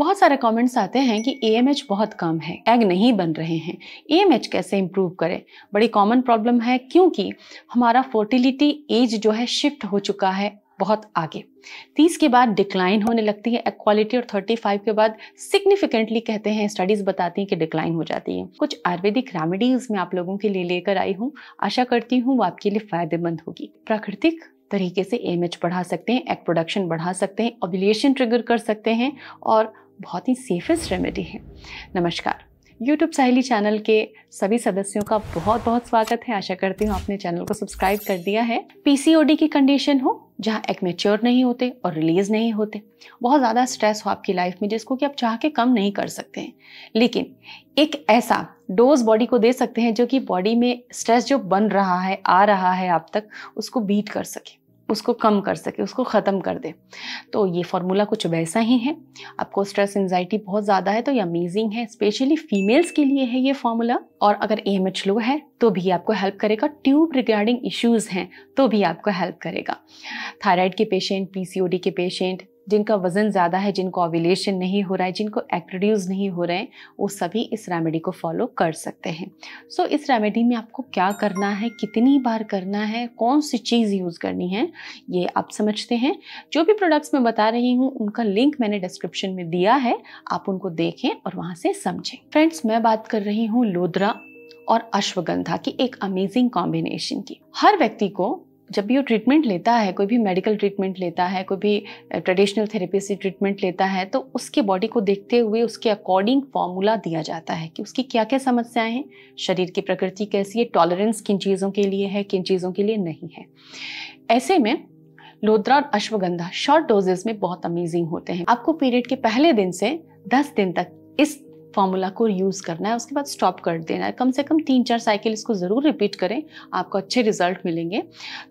बहुत सारे कमेंट्स आते हैं कि ए बहुत कम है एग नहीं बन रहे हैं ए कैसे इम्प्रूव करें बड़ी कॉमन प्रॉब्लम है क्योंकि हमारा फर्टिलिटी एज जो है शिफ्ट हो चुका है बहुत आगे तीस के बाद डिक्लाइन होने लगती है एक्वालिटी और थर्टी फाइव के बाद सिग्निफिकेंटली कहते हैं स्टडीज बताती हैं कि डिक्लाइन हो जाती है कुछ आयुर्वेदिक रेमेडीज में आप लोगों के लिए लेकर आई हूँ आशा करती हूँ वो आपके लिए फायदेमंद होगी प्राकृतिक तरीके से एम बढ़ा सकते हैं एग प्रोडक्शन बढ़ा सकते हैं ओबुलेशन ट्रिगर कर सकते हैं और बहुत ही सेफेस्ट रेमेडी है नमस्कार यूट्यूब सहेली चैनल के सभी सदस्यों का बहुत बहुत स्वागत है आशा करती हूँ आपने चैनल को सब्सक्राइब कर दिया है पीसीओडी की कंडीशन हो जहाँ एक मेच्योर नहीं होते और रिलीज नहीं होते बहुत ज़्यादा स्ट्रेस हो आपकी लाइफ में जिसको कि आप चाह के कम नहीं कर सकते हैं लेकिन एक ऐसा डोज बॉडी को दे सकते हैं जो कि बॉडी में स्ट्रेस जो बन रहा है आ रहा है आप तक उसको बीट कर सके उसको कम कर सके उसको ख़त्म कर दे तो ये फार्मूला कुछ वैसा ही है आपको स्ट्रेस एंजाइटी बहुत ज़्यादा है तो ये अमेजिंग है स्पेशली फीमेल्स के लिए है ये फार्मूला और अगर ए लो है तो भी आपको हेल्प करेगा ट्यूब रिगार्डिंग इश्यूज़ हैं तो भी आपको हेल्प करेगा थायराइड के पेशेंट पी के पेशेंट जिनका वज़न ज़्यादा है जिनको ओविलेशन नहीं हो रहा है जिनको एक्ट्रोड्यूस नहीं हो रहे हैं वो सभी इस रेमेडी को फॉलो कर सकते हैं सो so, इस रेमेडी में आपको क्या करना है कितनी बार करना है कौन सी चीज़ यूज़ करनी है ये आप समझते हैं जो भी प्रोडक्ट्स मैं बता रही हूँ उनका लिंक मैंने डिस्क्रिप्शन में दिया है आप उनको देखें और वहाँ से समझें फ्रेंड्स मैं बात कर रही हूँ लोद्रा और अश्वगंधा की एक अमेजिंग कॉम्बिनेशन की हर व्यक्ति को जब भी वो ट्रीटमेंट लेता है कोई भी मेडिकल ट्रीटमेंट लेता है कोई भी ट्रेडिशनल थेरेपी से ट्रीटमेंट लेता है तो उसके बॉडी को देखते हुए उसके अकॉर्डिंग फॉर्मूला दिया जाता है कि उसकी क्या क्या समस्याएं हैं शरीर की प्रकृति कैसी है टॉलरेंस किन चीज़ों के लिए है किन चीज़ों के लिए नहीं है ऐसे में लोद्रा और अश्वगंधा शॉर्ट डोजेज में बहुत अमेजिंग होते हैं आपको पीरियड के पहले दिन से दस दिन तक इस फॉर्मूला को यूज़ करना है उसके बाद स्टॉप कर देना है कम से कम तीन चार साइकिल इसको ज़रूर रिपीट करें आपको अच्छे रिजल्ट मिलेंगे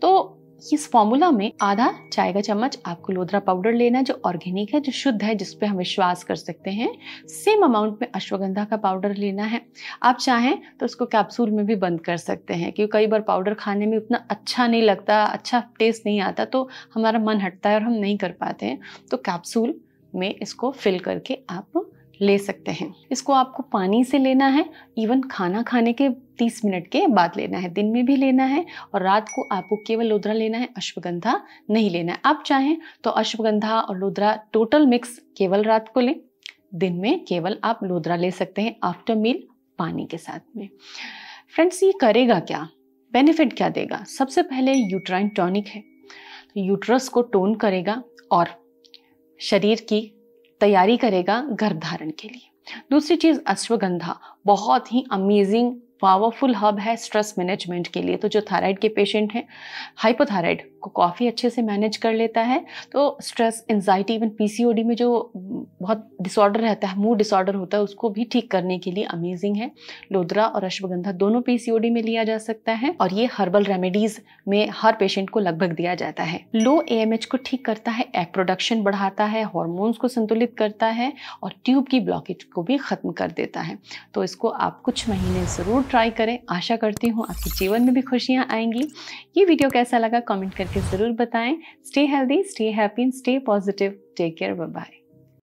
तो इस फॉर्मूला में आधा चाय का चम्मच आपको लोधरा पाउडर लेना है जो ऑर्गेनिक है जो शुद्ध है जिस पे हम विश्वास कर सकते हैं सेम अमाउंट में अश्वगंधा का पाउडर लेना है आप चाहें तो उसको कैप्सूल में भी बंद कर सकते हैं क्योंकि कई बार पाउडर खाने में उतना अच्छा नहीं लगता अच्छा टेस्ट नहीं आता तो हमारा मन हटता है और हम नहीं कर पाते हैं तो कैप्सूल में इसको फिल करके आप ले सकते हैं इसको आपको पानी से लेना है इवन खाना खाने के 30 मिनट के बाद लेना है दिन में भी लेना है और रात को आपको केवल लोधरा लेना है अश्वगंधा नहीं लेना है आप चाहें तो अश्वगंधा और लोधरा टोटल मिक्स केवल रात को लें दिन में केवल आप लोधरा ले सकते हैं आफ्टर मील पानी के साथ में फ्रेंड्स ये करेगा क्या बेनिफिट क्या देगा सबसे पहले यूट्राइन टॉनिक है यूट्रस तो को टोन करेगा और शरीर की तैयारी करेगा गर्भधारण धारण के लिए दूसरी चीज़ अश्वगंधा बहुत ही अमेजिंग पावरफुल हब है स्ट्रेस मैनेजमेंट के लिए तो जो थायराइड के पेशेंट हैं हाइपोथायराइड को काफ़ी अच्छे से मैनेज कर लेता है तो स्ट्रेस एनजाइटी इवन पीसीओडी में जो बहुत डिसऑर्डर रहता है मूड डिसऑर्डर होता है उसको भी ठीक करने के लिए अमेजिंग है लोदरा और अश्वगंधा दोनों पीसीओडी में लिया जा सकता है और ये हर्बल रेमेडीज में हर पेशेंट को लगभग दिया जाता है लो ए को ठीक करता है एग प्रोडक्शन बढ़ाता है हॉर्मोन्स को संतुलित करता है और ट्यूब की ब्लॉकेज को भी खत्म कर देता है तो इसको आप कुछ महीने ज़रूर ट्राई करें आशा करती हूँ आपके जीवन में भी खुशियाँ आएंगी ये वीडियो कैसा लगा कॉमेंट कर करके ज़रूर बताएं stay healthy stay happy stay positive take care bye